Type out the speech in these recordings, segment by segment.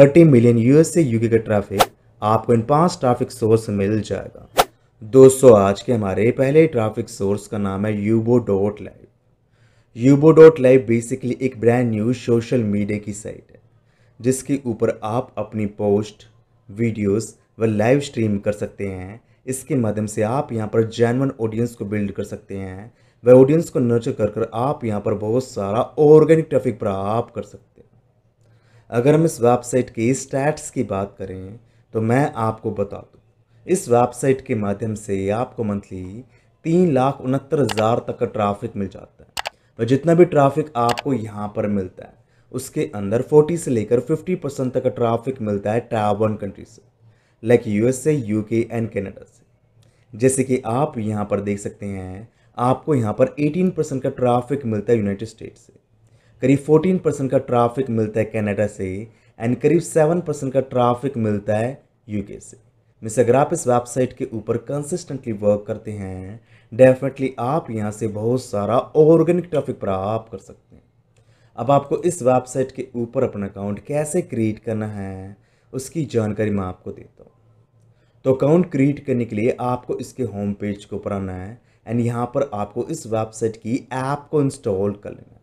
30 million USA से UK का traffic आपको इन पांच ट्रैफिक सोर्स मिल जाएगा दोस्तों आज के हमारे पहले ट्रैफिक सोर्स का नाम है Yubo dot live Yubo dot live basically एक ब्रांड न्यू सोशल मीडिया की साइट है जिसके ऊपर आप अपनी पोस्ट वीडियोस व लाइव स्ट्रीम कर सकते हैं इसके माध्यम से आप यहाँ पर जैनवन ऑडियंस को बिल्ड कर सकते हैं वह ऑडियंस को नर्चर कर कर आप यहाँ पर बहुत सारा ऑर्गेनिक ट्रैफिक प्राप्त कर सकते हैं अगर हम इस वेबसाइट की स्टैट्स की बात करें तो मैं आपको बता दूँ इस वेबसाइट के माध्यम से आपको मंथली तीन लाख उनहत्तर हज़ार तक का ट्राफिक मिल जाता है और जितना भी ट्रैफिक आपको यहाँ पर मिलता है उसके अंदर 40 से लेकर 50 परसेंट तक का ट्राफिक मिलता है टावन कंट्री से like USA UK and Canada से जैसे कि आप यहाँ पर देख सकते हैं आपको यहाँ पर 18 परसेंट का ट्राफिक मिलता है यूनाइटेड स्टेट से करीब 14 परसेंट का ट्रैफिक मिलता है कनाडा से एंड करीब 7 परसेंट का ट्रैफिक मिलता है यूके से मिस अगर आप इस वेबसाइट के ऊपर कंसिस्टेंटली वर्क करते हैं डेफिनेटली आप यहाँ से बहुत सारा ऑर्गेनिक ट्रैफिक प्राप्त कर सकते हैं अब आपको इस वेबसाइट के ऊपर अपना अकाउंट कैसे क्रिएट करना है उसकी जानकारी मैं आपको देता हूँ तो अकाउंट क्रिएट करने के लिए आपको इसके होम पेज को ऊपर आना है एंड यहाँ पर आपको इस वेबसाइट की ऐप को इंस्टॉल कर लेना है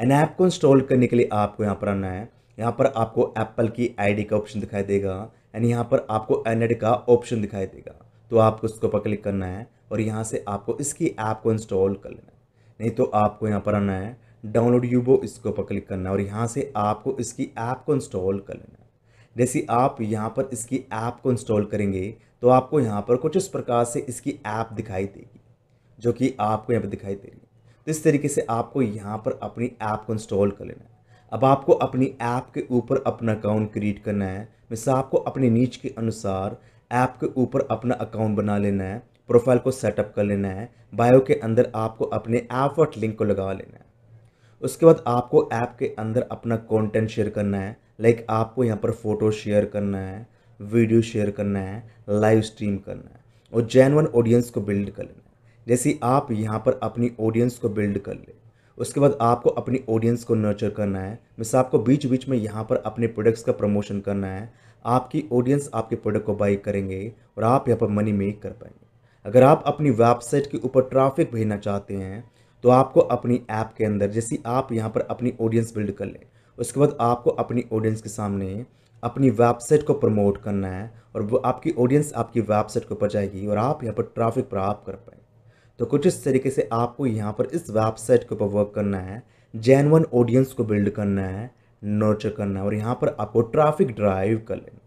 एंड ऐप को इंस्टॉल करने के लिए आपको यहाँ पर आना है यहाँ पर आपको एप्पल की आईडी का ऑप्शन दिखाई देगा एंड यहाँ पर आपको एनेड का ऑप्शन दिखाई देगा तो आपको इसके ऊपर क्लिक करना है और यहाँ से आपको इसकी ऐप को इंस्टॉल कर लेना है नहीं तो आपको यहाँ पर आना है डाउनलोड यूबो इसके ऊपर क्लिक करना है और यहाँ से आपको इसकी ऐप को इंस्टॉल कर लेना है जैसे आप यहाँ पर इसकी ऐप को इंस्टॉल करेंगे तो आपको यहाँ पर कुछ इस प्रकार से इसकी ऐप दिखाई देगी जो कि आपको यहाँ पर दिखाई दे रही है तो इस तरीके से आपको यहाँ पर अपनी ऐप को इंस्टॉल कर लेना है अब आपको अपनी ऐप के ऊपर अपना अकाउंट क्रिएट करना है मिसा आपको अपने नीच के अनुसार ऐप के ऊपर अपना अकाउंट बना लेना है प्रोफाइल को सेटअप कर लेना है बायो के अंदर आपको अपने ऐप एफर्ट लिंक को लगा लेना है उसके बाद आपको ऐप के अंदर अपना कंटेंट शेयर करना है लाइक आपको यहाँ पर फोटो शेयर करना है वीडियो शेयर करना है लाइव स्ट्रीम करना है और जैनवन ऑडियंस को बिल्ड कर लेना है जैसे आप यहाँ पर अपनी ऑडियंस को बिल्ड कर ले उसके बाद आपको अपनी ऑडियंस को नर्चर करना है मिस आपको बीच बीच में यहाँ पर अपने प्रोडक्ट्स का प्रमोशन करना है आपकी ऑडियंस आपके प्रोडक्ट को बाई करेंगे और आप यहाँ पर मनी मेक कर पाएंगे अगर आप अपनी वेबसाइट के ऊपर ट्रैफिक भेजना चाहते हैं तो आपको अपनी ऐप के अंदर जैसे आप यहाँ पर अपनी ऑडियंस बिल्ड कर लें उसके बाद आपको अपनी ऑडियंस के सामने अपनी वेबसाइट को प्रमोट करना है और वो आपकी ऑडियंस आपकी वेबसाइट के ऊपर जाएगी और आप यहाँ पर ट्राफिक प्राप्त कर पाएंगे तो कुछ इस तरीके से आपको यहाँ पर इस वेबसाइट के ऊपर वर्क करना है जैनवन ऑडियंस को बिल्ड करना है नोचर करना है और यहाँ पर आपको ट्रैफिक ड्राइव कर लेना है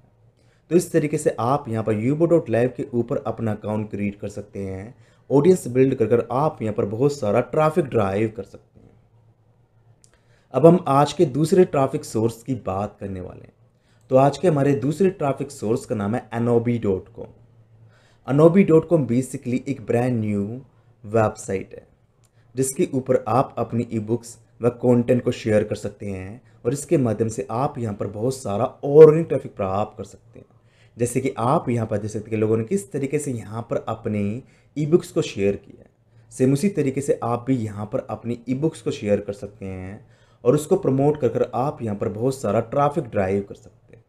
तो इस तरीके से आप यहाँ पर यूबो डॉट लाइव के ऊपर अपना अकाउंट क्रिएट कर सकते हैं ऑडियंस बिल्ड कर कर आप यहाँ पर बहुत सारा ट्रैफिक ड्राइव कर सकते हैं अब हम आज के दूसरे ट्रैफिक सोर्स की बात करने वाले हैं तो आज के हमारे दूसरे ट्रैफिक सोर्स का नाम है Anobii dot com Anobii dot com basically एक ब्रांड न्यू वेबसाइट है जिसके ऊपर आप अपनी ई बुक्स व कॉन्टेंट को शेयर कर सकते हैं और इसके माध्यम से आप यहाँ पर बहुत सारा ऑर्गेनिक ट्रैफिक प्राप्त कर सकते हैं जैसे कि आप यहाँ पर देख सकते हैं कि लोगों ने किस तरीके से यहाँ पर अपनी ई बुक्स को शेयर किया सेम उसी तरीके से आप भी यहाँ पर अपनी ई बुक्स को शेयर कर सकते हैं और उसको प्रमोट कर कर आप यहाँ पर बहुत सारा ट्रैफिक ड्राइव कर सकते हैं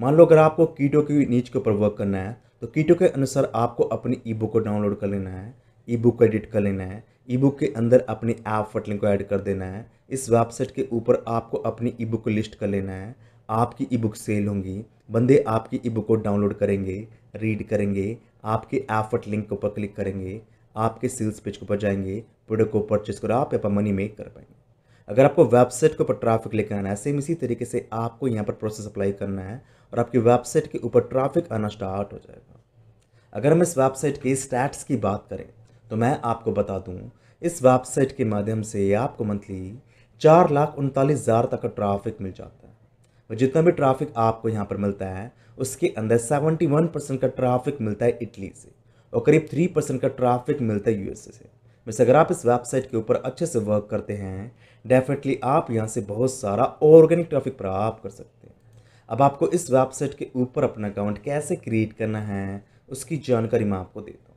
मान लो अगर आपको कीटो की नीच के ऊपर वर्क करना है तो कीटो के अनुसार आपको अपनी ई बुक को डाउनलोड कर लेना है ई बुक को एडिट कर लेना है ई बुक के अंदर अपनी ऐप फटलिंग को ऐड कर देना है इस वेबसाइट के ऊपर आपको अपनी ई बुक को लिस्ट कर लेना है आपकी ई बुक सेल होंगी बंदे आपकी ई बुक को डाउनलोड करेंगे रीड करेंगे आपके ऐप फट लिंक के ऊपर क्लिक करेंगे आपके सेल्स पेज के ऊपर जाएंगे प्रोडक्ट को परचेज करो आप या मनी मेक कर पाएंगे अगर आपको वेबसाइट के ऊपर ट्रैफिक लेकर आना है सेम इसी तरीके से आपको यहाँ पर प्रोसेस अप्लाई करना है और आपकी वेबसाइट के ऊपर ट्रैफिक आना स्टार्ट हो जाएगा अगर हम इस वेबसाइट के स्टैट्स की बात करें तो मैं आपको बता दूं इस वेबसाइट के माध्यम से आपको मंथली चार लाख उनतालीस हज़ार तक का ट्राफिक मिल जाता है और जितना भी ट्राफिक आपको यहाँ पर मिलता है उसके अंदर सेवेंटी वन परसेंट का ट्राफिक मिलता है इटली से और करीब थ्री परसेंट का ट्राफिक मिलता है यूएसए से वैसे अगर आप इस वेबसाइट के ऊपर अच्छे से वर्क करते हैं डेफिनेटली आप यहाँ से बहुत सारा ऑर्गेनिक ट्रैफिक प्राप्त कर सकते हैं अब आपको इस वेबसाइट के ऊपर अपना अकाउंट कैसे क्रिएट करना है उसकी जानकारी मैं आपको देता हूँ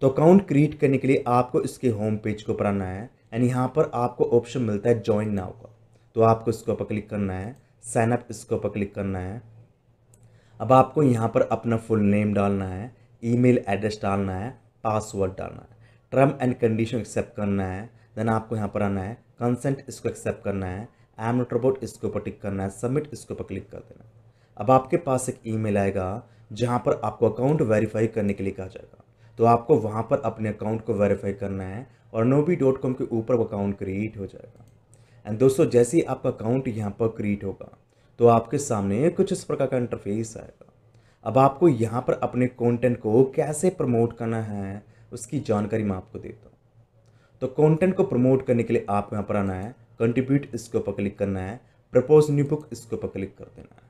तो अकाउंट क्रिएट करने के लिए आपको इसके होम पेज के ऊपर आना है एंड यहाँ पर आपको ऑप्शन मिलता है ज्वाइन नाउ का तो आपको इसके ऊपर क्लिक करना है साइनअप इसके ऊपर क्लिक करना है अब आपको यहाँ पर अपना फुल नेम डालना है ईमेल एड्रेस डालना है पासवर्ड डालना है टर्म एंड कंडीशन एक्सेप्ट करना है देन आपको यहाँ पर आना है कंसेंट इसको एक्सेप्ट करना है एम नोट रोबोट इसके ऊपर टिक करना है सबमिट इसके ऊपर क्लिक कर देना अब आपके पास एक ईमेल आएगा जहाँ पर आपको अकाउंट वेरीफाई करने के लिए कहा जाएगा तो आपको वहाँ पर अपने अकाउंट को वेरीफाई करना है और नोबी डॉट कॉम के ऊपर अकाउंट क्रिएट हो जाएगा एंड दोस्तों जैसे ही आपका अकाउंट यहाँ पर क्रिएट होगा तो आपके सामने कुछ इस प्रकार का इंटरफेस आएगा अब आपको यहाँ पर अपने कंटेंट को कैसे प्रमोट करना है उसकी जानकारी मैं आपको देता हूँ तो कंटेंट को प्रमोट करने के लिए आप यहाँ पर आना है कंट्रीब्यूट इसके ऊपर क्लिक करना है प्रपोज न्यू बुक इसके ऊपर क्लिक कर देना है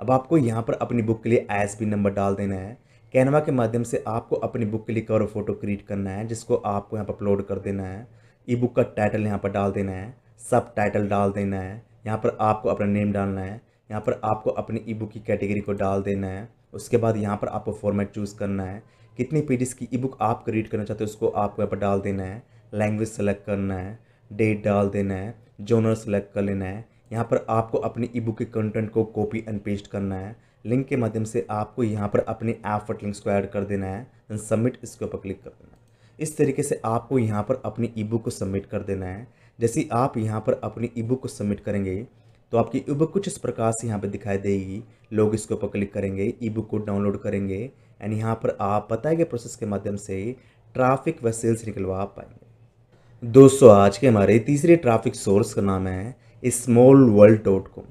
अब आपको यहाँ पर अपनी बुक के लिए एस नंबर डाल देना है कैनवा के माध्यम से आपको अपनी बुक के लिए कवर फोटो क्रिएट करना है जिसको आपको यहाँ पर अपलोड कर देना है ई बुक का टाइटल यहाँ पर डाल देना है सब टाइटल डाल देना है यहाँ पर आपको अपना नेम डालना है यहाँ पर आपको अपनी ई बुक की कैटेगरी को डाल देना है उसके बाद यहाँ पर आपको फॉर्मेट चूज़ करना है कितनी पेजेस की ई बुक आप रीड करना चाहते हो उसको आपको यहाँ पर डाल देना है लैंग्वेज सेलेक्ट करना है डेट डाल देना है जोनर सेलेक्ट कर लेना है यहाँ पर आपको अपनी ई बुक के कंटेंट को कॉपी एंड पेस्ट करना है लिंक के माध्यम से आपको यहाँ पर अपने ऐप लिंक्स को ऐड कर देना है देन सबमिट इसके ऊपर क्लिक कर देना है इस तरीके से आपको यहाँ पर अपनी ई बुक को सबमिट कर देना है जैसे आप यहाँ पर अपनी ई बुक को सबमिट करेंगे तो आपकी ई बुक कुछ इस प्रकार से यहाँ पर दिखाई देगी लोग इसके ऊपर क्लिक करेंगे ई बुक को डाउनलोड करेंगे एंड यहाँ पर आप बताए गए प्रोसेस के माध्यम से ट्राफिक व सेल्स निकलवा पाएंगे दोस्तों आज के हमारे तीसरे ट्राफिक सोर्स का नाम है Small World dot com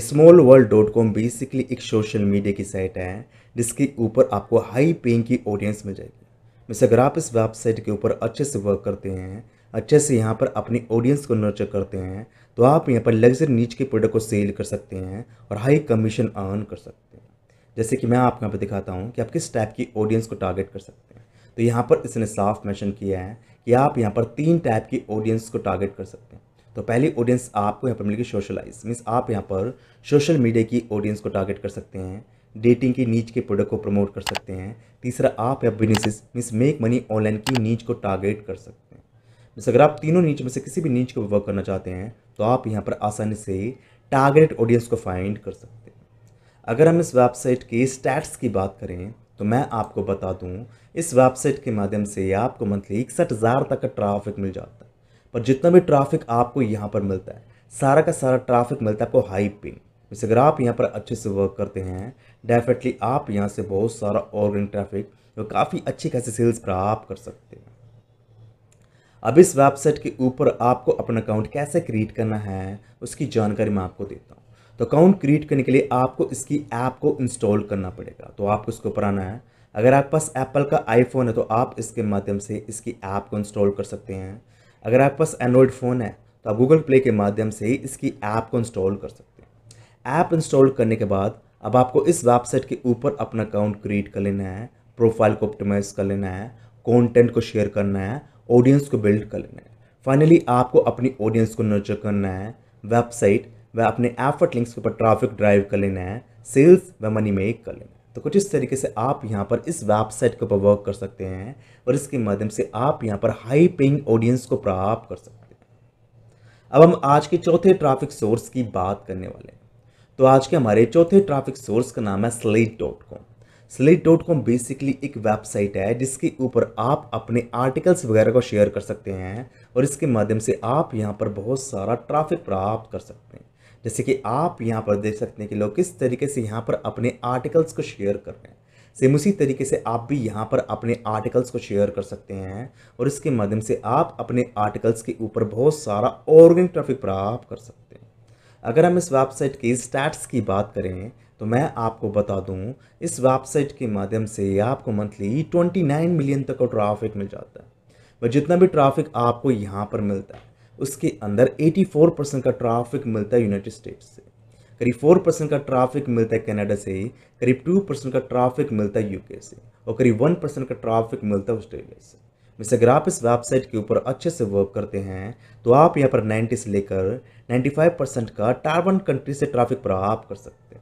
Small World dot com basically एक सोशल मीडिया की साइट है जिसके ऊपर आपको हाई पेइंग की ऑडियंस मिल जाएगी मिस अगर आप इस वेबसाइट के ऊपर अच्छे से वर्क करते हैं अच्छे से यहाँ पर अपनी ऑडियंस को नर्चर करते हैं तो आप यहाँ पर लग्जरी नीच के प्रोडक्ट को सेल कर सकते हैं और हाई कमीशन अर्न कर सकते हैं जैसे कि मैं आपको यहाँ पर दिखाता हूँ कि आप किस टाइप की ऑडियंस को टारगेट कर सकते हैं तो यहाँ पर इसने साफ मैंशन किया है कि आप यहाँ पर तीन टाइप की ऑडियंस को टारगेट कर सकते हैं तो पहली ऑडियंस आपको यहाँ पर मिलेगी सोशलाइज मीन्स आप यहाँ पर सोशल मीडिया की ऑडियंस को टारगेट कर सकते हैं डेटिंग की नीच के प्रोडक्ट को प्रमोट कर सकते हैं तीसरा आप या businesses means make money online की नीच को टारगेट कर सकते हैं मीन्स अगर आप तीनों नीच में से किसी भी नीच को वर्क करना चाहते हैं तो आप यहाँ पर आसानी से टारगेट ऑडियंस को फाइंड कर सकते हैं अगर हम इस वेबसाइट के स्टैट्स की बात करें तो मैं आपको बता दूँ इस वेबसाइट के माध्यम से आपको मंथली इकसठ हज़ार तक का ट्राफिक मिल जाता है पर जितना भी ट्राफिक आपको यहाँ पर मिलता है सारा का सारा ट्राफिक मिलता है आपको हाई पिन जैसे अगर आप यहाँ पर अच्छे से वर्क करते हैं डेफिनेटली आप यहाँ से बहुत सारा ऑर्गेनिक ट्रैफिक और काफ़ी अच्छी खासी सेल्स प्राप्त कर सकते हैं अब इस वेबसाइट के ऊपर आपको अपना अकाउंट कैसे क्रिएट करना है उसकी जानकारी मैं आपको देता हूँ तो अकाउंट क्रिएट करने के लिए आपको इसकी ऐप को इंस्टॉल करना पड़ेगा तो आपको इसको आना है अगर आपके पास एप्पल का आईफोन है तो आप इसके माध्यम से इसकी ऐप को इंस्टॉल कर सकते हैं अगर आपके पास एंड्रॉयड फ़ोन है तो आप गूगल प्ले के माध्यम से ही इसकी ऐप को इंस्टॉल कर सकते हैं ऐप इंस्टॉल करने के बाद अब आपको इस वेबसाइट के ऊपर अपना अकाउंट क्रिएट कर लेना है प्रोफाइल को ऑप्टिमाइज़ कर लेना है कंटेंट को शेयर करना है ऑडियंस को बिल्ड कर लेना है फाइनली आपको अपनी ऑडियंस को नर्चर करना है वेबसाइट व अपने एफर्ट लिंक्स के ऊपर ट्रैफिक ड्राइव कर लेना है सेल्स व मनी मेक कर लेना है तो कुछ इस तरीके से आप यहाँ पर इस वेबसाइट के ऊपर वर्क कर सकते हैं और इसके माध्यम से आप यहाँ पर हाई पेइंग ऑडियंस को प्राप्त कर सकते हैं अब हम आज के चौथे ट्रैफिक सोर्स की बात करने वाले हैं तो आज के हमारे चौथे ट्रैफिक सोर्स का नाम है Slate dot com Slate dot com basically एक वेबसाइट है जिसके ऊपर आप अपने आर्टिकल्स वगैरह को शेयर कर सकते हैं और इसके माध्यम से आप यहाँ पर बहुत सारा ट्राफिक प्राप्त कर सकते हैं जैसे कि आप यहाँ पर देख सकते हैं कि लोग किस तरीके से यहाँ पर अपने आर्टिकल्स को शेयर कर रहे हैं सेम उसी तरीके से आप भी यहाँ पर अपने आर्टिकल्स को शेयर कर सकते हैं और इसके माध्यम से आप अपने आर्टिकल्स के ऊपर बहुत सारा ऑर्गेनिक ट्रैफिक प्राप्त कर सकते हैं अगर हम इस वेबसाइट के स्टैट्स की बात करें तो मैं आपको बता दूं इस वेबसाइट के माध्यम से आपको मंथली 29 मिलियन तक का ट्रैफिक मिल जाता है वह जितना भी ट्रैफिक आपको यहाँ पर मिलता है उसके अंदर 84 परसेंट का ट्रैफिक मिलता है यूनाइटेड स्टेट्स से करीब 4 परसेंट का ट्रैफिक मिलता है कनाडा से करीब 2 परसेंट का ट्रैफिक मिलता है यूके से और करीब 1 परसेंट का ट्रैफिक मिलता है ऑस्ट्रेलिया से मिस अगर आप इस वेबसाइट के ऊपर अच्छे से वर्क करते हैं तो आप यहाँ पर नाइन्टी से लेकर नाइन्टी परसेंट का टारवन कंट्री से ट्राफिक प्राप्त कर सकते हैं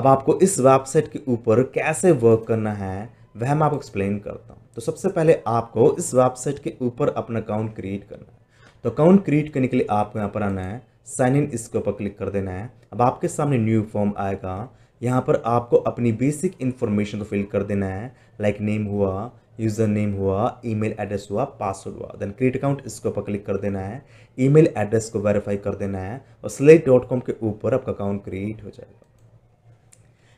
अब आपको इस वेबसाइट के ऊपर कैसे वर्क करना है वह मैं आपको एक्सप्लेन करता हूँ तो सबसे पहले आपको इस वेबसाइट के ऊपर अपना अकाउंट क्रिएट करना है तो अकाउंट क्रिएट करने के लिए आपको यहाँ पर आना है साइन इन इसके ऊपर क्लिक कर देना है अब आपके सामने न्यू फॉर्म आएगा यहाँ पर आपको अपनी बेसिक इन्फॉर्मेशन को फिल कर देना है लाइक नेम हुआ यूज़र नेम हुआ ईमेल एड्रेस हुआ पासवर्ड हुआ देन क्रिएट अकाउंट इसके ऊपर क्लिक कर देना है ईमेल एड्रेस को वेरीफाई कर देना है और स्लेट डॉट कॉम के ऊपर आपका अकाउंट क्रिएट हो जाएगा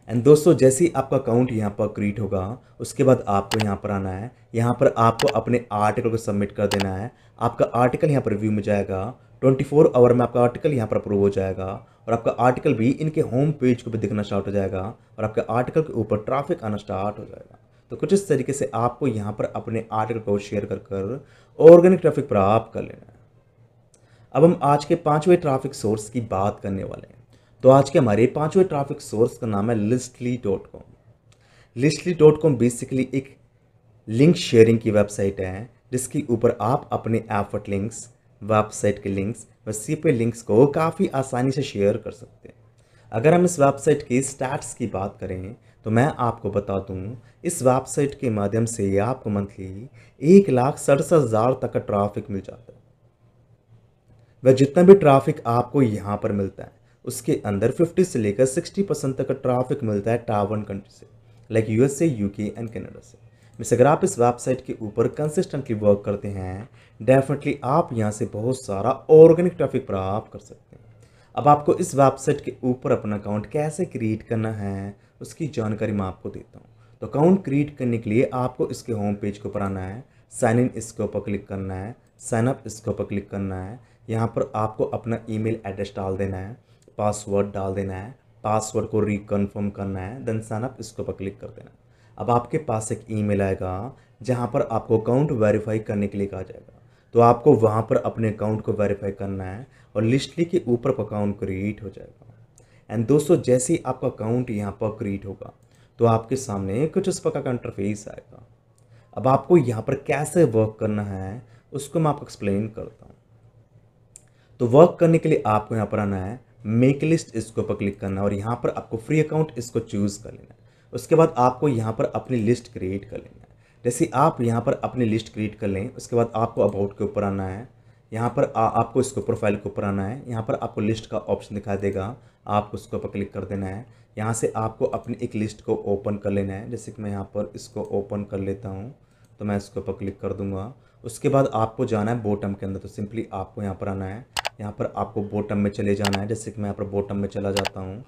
एंड दोस्तों जैसे ही आपका अकाउंट यहाँ पर क्रिएट होगा उसके बाद आपको यहाँ पर आना है यहाँ पर आपको अपने आर्टिकल को सबमिट कर देना है आपका आर्टिकल यहाँ पर रिव्यू में जाएगा 24 फोर आवर में आपका आर्टिकल यहाँ पर अप्रूव हो जाएगा और आपका आर्टिकल भी इनके होम पेज को भी दिखना स्टार्ट हो जाएगा और आपके आर्टिकल के ऊपर ट्रैफिक आना स्टार्ट हो जाएगा तो कुछ इस तरीके से आपको यहाँ पर अपने आर्टिकल को शेयर कर कर ऑर्गेनिक ट्रैफिक प्राप्त कर लेना है अब हम आज के पाँचवें ट्रैफिक सोर्स की बात करने वाले हैं तो आज के हमारे पांचवें ट्रैफिक सोर्स का नाम है Listly dot com Listly dot com basically एक लिंक शेयरिंग की वेबसाइट है जिसके ऊपर आप अपने एफर्ट लिंक्स वेबसाइट के लिंक्स व सी पे लिंक्स को काफ़ी आसानी से शेयर कर सकते हैं अगर हम इस वेबसाइट की स्टैट्स की बात करें तो मैं आपको बता दूं इस वेबसाइट के माध्यम से आपको मंथली एक लाख सड़सठ हज़ार तक का ट्रैफिक मिल जाता है वह जितना भी ट्रैफिक आपको यहाँ पर मिलता है उसके अंदर 50 से लेकर 60 परसेंट तक का ट्रैफिक मिलता है टावन कंट्री से like USA UK and Canada से मिस अगर आप इस वेबसाइट के ऊपर कंसिस्टेंटली वर्क करते हैं डेफिनेटली आप यहाँ से बहुत सारा ऑर्गेनिक ट्रैफिक प्राप्त कर सकते हैं अब आपको इस वेबसाइट के ऊपर अपना अकाउंट कैसे क्रिएट करना है उसकी जानकारी मैं आपको देता हूँ तो अकाउंट क्रिएट करने के लिए आपको इसके होम पेज के ऊपर आना है साइन इन इसके ऊपर क्लिक करना है साइनअप इसके ऊपर क्लिक करना है यहाँ पर आपको अपना ईमेल एड्रेस डाल देना है पासवर्ड डाल देना है पासवर्ड को रिकन्फर्म करना है देन साइनअप इसके ऊपर क्लिक कर देना है अब आपके पास एक ई आएगा जहाँ पर आपको अकाउंट वेरीफाई करने के लिए कहा जाएगा तो आपको वहाँ पर अपने अकाउंट को वेरीफाई करना है और लिस्टली के ऊपर अकाउंट क्रिएट हो जाएगा एंड दोस्तों जैसे ही आपका अकाउंट यहाँ पर क्रिएट होगा तो आपके सामने कुछ उस प्रकार का इंटरफेस आएगा अब आपको यहाँ पर कैसे वर्क करना है उसको मैं आपको एक्सप्लेन करता हूँ तो वर्क करने के लिए आपको यहाँ पर आना है मेक लिस्ट इसके ऊपर क्लिक करना है और यहाँ पर आपको फ्री अकाउंट इसको चूज़ कर लेना है उसके बाद आपको यहाँ पर अपनी लिस्ट क्रिएट कर लेना है जैसे आप यहाँ पर अपनी लिस्ट क्रिएट कर लें उसके बाद आपको अबाउट के ऊपर आना है यहाँ पर आ, आपको इसको प्रोफाइल के ऊपर आना है यहाँ पर आपको लिस्ट का ऑप्शन दिखा देगा आपको उसके ऊपर क्लिक कर देना है यहाँ से आपको अपनी एक लिस्ट को ओपन कर लेना है जैसे कि मैं यहाँ पर इसको ओपन कर लेता हूँ तो मैं इसके ऊपर क्लिक कर दूँगा उसके बाद आपको जाना है बॉटम के अंदर तो सिंपली आपको यहाँ पर आना है यहाँ पर आपको बॉटम में चले जाना है जैसे कि मैं यहाँ पर बॉटम में चला जाता हूँ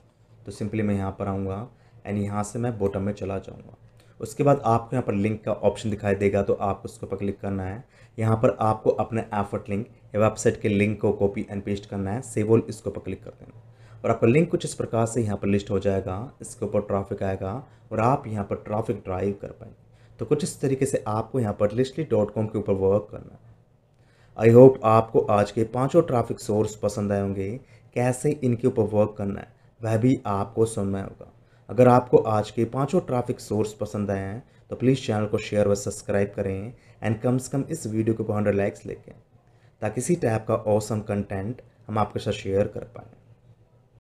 तो सिंपली मैं यहाँ पर आऊँगा एंड यहाँ से मैं बॉटम में चला जाऊँगा उसके बाद आपको यहाँ पर लिंक का ऑप्शन दिखाई देगा तो आपको उसके ऊपर क्लिक करना है यहाँ पर आपको अपने एफर्ट लिंक या वेबसाइट के लिंक को कॉपी एंड पेस्ट करना है सेव ऑल इसके ऊपर क्लिक कर देना और आपका लिंक कुछ इस प्रकार से यहाँ पर लिस्ट हो जाएगा इसके ऊपर ट्रैफिक आएगा और आप यहाँ पर ट्रैफिक ड्राइव कर पाएंगे तो कुछ इस तरीके से आपको यहाँ पर लिस्टली डॉट कॉम के ऊपर वर्क करना है आई होप आपको आज के पांचों ट्रैफिक सोर्स पसंद आए होंगे कैसे इनके ऊपर वर्क करना है वह भी आपको सुनना होगा अगर आपको आज के पांचों ट्रैफिक सोर्स पसंद आए हैं तो प्लीज़ चैनल को शेयर व सब्सक्राइब करें एंड कम से कम इस वीडियो के ऊपर हंड्रेड लाइक्स लेके ताकि इसी टाइप का औसम कंटेंट हम आपके साथ शेयर कर पाएँ